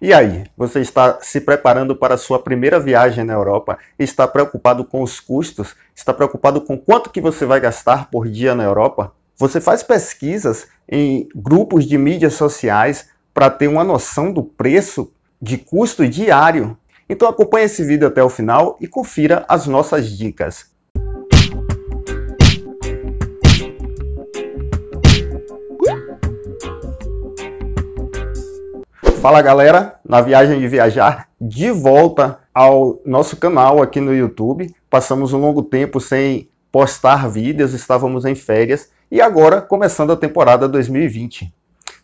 E aí, você está se preparando para a sua primeira viagem na Europa? Está preocupado com os custos? Está preocupado com quanto que você vai gastar por dia na Europa? Você faz pesquisas em grupos de mídias sociais para ter uma noção do preço de custo diário. Então acompanhe esse vídeo até o final e confira as nossas dicas. Fala galera, na viagem de viajar, de volta ao nosso canal aqui no YouTube. Passamos um longo tempo sem postar vídeos, estávamos em férias e agora começando a temporada 2020.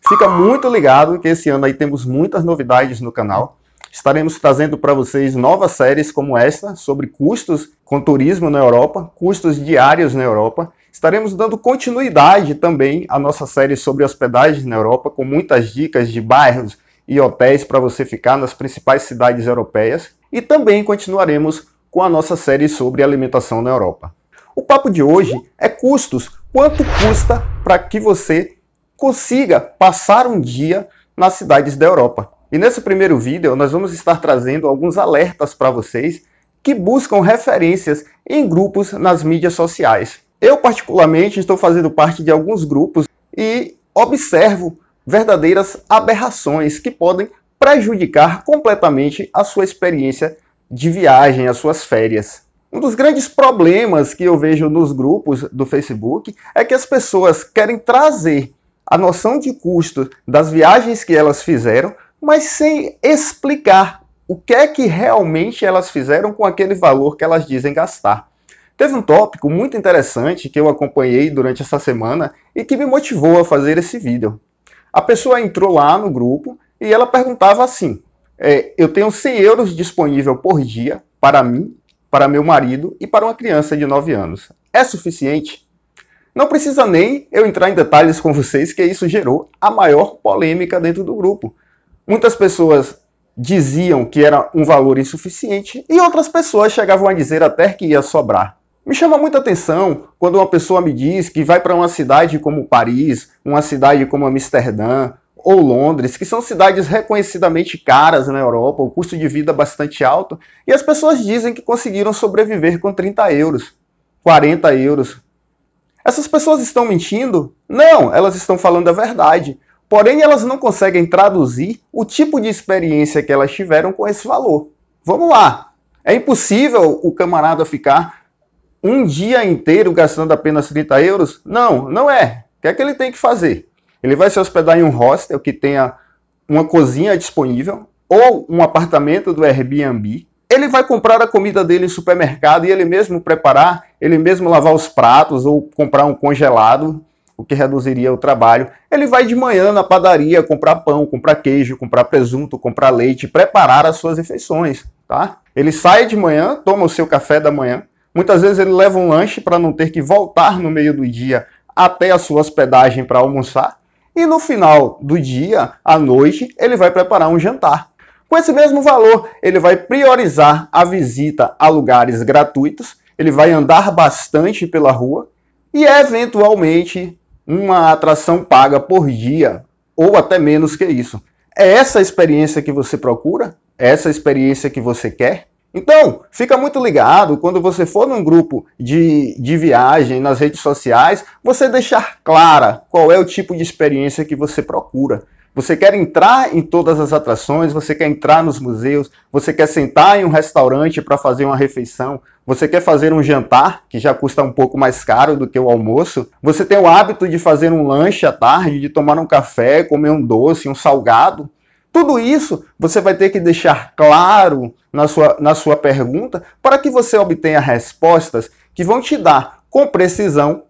Fica muito ligado que esse ano aí temos muitas novidades no canal. Estaremos trazendo para vocês novas séries como esta sobre custos com turismo na Europa, custos diários na Europa Estaremos dando continuidade também à nossa série sobre hospedagem na Europa, com muitas dicas de bairros, e hotéis para você ficar nas principais cidades europeias e também continuaremos com a nossa série sobre alimentação na Europa. O papo de hoje é custos. Quanto custa para que você consiga passar um dia nas cidades da Europa? E nesse primeiro vídeo nós vamos estar trazendo alguns alertas para vocês que buscam referências em grupos nas mídias sociais. Eu particularmente estou fazendo parte de alguns grupos e observo verdadeiras aberrações que podem prejudicar completamente a sua experiência de viagem, as suas férias. Um dos grandes problemas que eu vejo nos grupos do Facebook é que as pessoas querem trazer a noção de custo das viagens que elas fizeram, mas sem explicar o que é que realmente elas fizeram com aquele valor que elas dizem gastar. Teve um tópico muito interessante que eu acompanhei durante essa semana e que me motivou a fazer esse vídeo. A pessoa entrou lá no grupo e ela perguntava assim: é, Eu tenho 100 euros disponível por dia para mim, para meu marido e para uma criança de 9 anos. É suficiente? Não precisa nem eu entrar em detalhes com vocês, que isso gerou a maior polêmica dentro do grupo. Muitas pessoas diziam que era um valor insuficiente e outras pessoas chegavam a dizer até que ia sobrar. Me chama muita atenção quando uma pessoa me diz que vai para uma cidade como Paris, uma cidade como Amsterdã ou Londres, que são cidades reconhecidamente caras na Europa, o custo de vida bastante alto, e as pessoas dizem que conseguiram sobreviver com 30 euros, 40 euros. Essas pessoas estão mentindo? Não, elas estão falando a verdade. Porém, elas não conseguem traduzir o tipo de experiência que elas tiveram com esse valor. Vamos lá! É impossível o camarada ficar um dia inteiro gastando apenas 30 euros? Não, não é. O que é que ele tem que fazer? Ele vai se hospedar em um hostel que tenha uma cozinha disponível ou um apartamento do Airbnb. Ele vai comprar a comida dele em supermercado e ele mesmo preparar, ele mesmo lavar os pratos ou comprar um congelado, o que reduziria o trabalho. Ele vai de manhã na padaria comprar pão, comprar queijo, comprar presunto, comprar leite, preparar as suas refeições, tá? Ele sai de manhã, toma o seu café da manhã, Muitas vezes ele leva um lanche para não ter que voltar no meio do dia até a sua hospedagem para almoçar. E no final do dia, à noite, ele vai preparar um jantar. Com esse mesmo valor, ele vai priorizar a visita a lugares gratuitos, ele vai andar bastante pela rua e, eventualmente, uma atração paga por dia, ou até menos que isso. É essa a experiência que você procura? É essa a experiência que você quer? Então, fica muito ligado quando você for num grupo de, de viagem nas redes sociais, você deixar clara qual é o tipo de experiência que você procura. Você quer entrar em todas as atrações, você quer entrar nos museus, você quer sentar em um restaurante para fazer uma refeição, você quer fazer um jantar, que já custa um pouco mais caro do que o almoço, você tem o hábito de fazer um lanche à tarde, de tomar um café, comer um doce, um salgado. Tudo isso você vai ter que deixar claro na sua, na sua pergunta para que você obtenha respostas que vão te dar com precisão,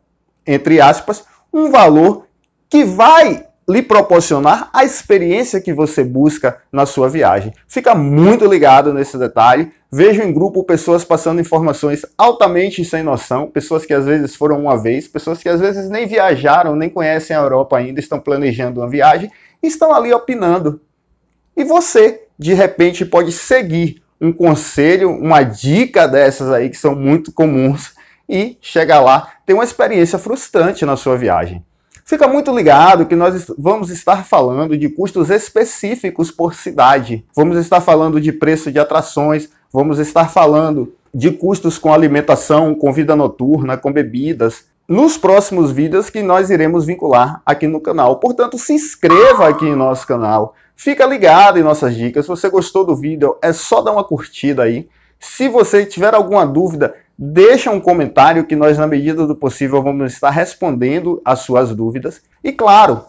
entre aspas, um valor que vai lhe proporcionar a experiência que você busca na sua viagem. Fica muito ligado nesse detalhe. Vejo em grupo pessoas passando informações altamente sem noção, pessoas que às vezes foram uma vez, pessoas que às vezes nem viajaram, nem conhecem a Europa ainda, estão planejando uma viagem, e estão ali opinando e você, de repente, pode seguir um conselho, uma dica dessas aí que são muito comuns e chegar lá, ter uma experiência frustrante na sua viagem. Fica muito ligado que nós vamos estar falando de custos específicos por cidade. Vamos estar falando de preço de atrações, vamos estar falando de custos com alimentação, com vida noturna, com bebidas, nos próximos vídeos que nós iremos vincular aqui no canal. Portanto, se inscreva aqui em nosso canal, fica ligado em nossas dicas. Se você gostou do vídeo, é só dar uma curtida aí. Se você tiver alguma dúvida, deixa um comentário que nós, na medida do possível, vamos estar respondendo as suas dúvidas. E claro,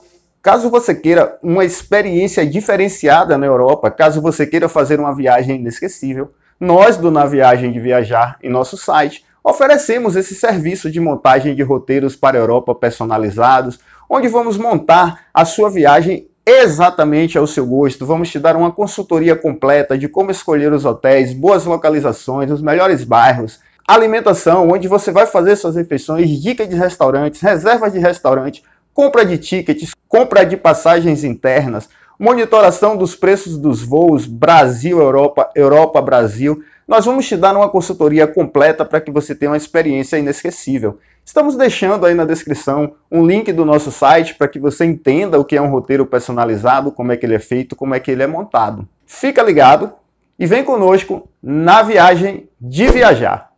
caso você queira uma experiência diferenciada na Europa, caso você queira fazer uma viagem inesquecível, nós do Na Viagem de Viajar, em nosso site, Oferecemos esse serviço de montagem de roteiros para a Europa personalizados, onde vamos montar a sua viagem exatamente ao seu gosto. Vamos te dar uma consultoria completa de como escolher os hotéis, boas localizações, os melhores bairros, alimentação, onde você vai fazer suas refeições, dicas de restaurantes, reservas de restaurante, compra de tickets, compra de passagens internas, monitoração dos preços dos voos Brasil-Europa, Europa-Brasil. Nós vamos te dar uma consultoria completa para que você tenha uma experiência inesquecível. Estamos deixando aí na descrição um link do nosso site para que você entenda o que é um roteiro personalizado, como é que ele é feito, como é que ele é montado. Fica ligado e vem conosco na viagem de viajar.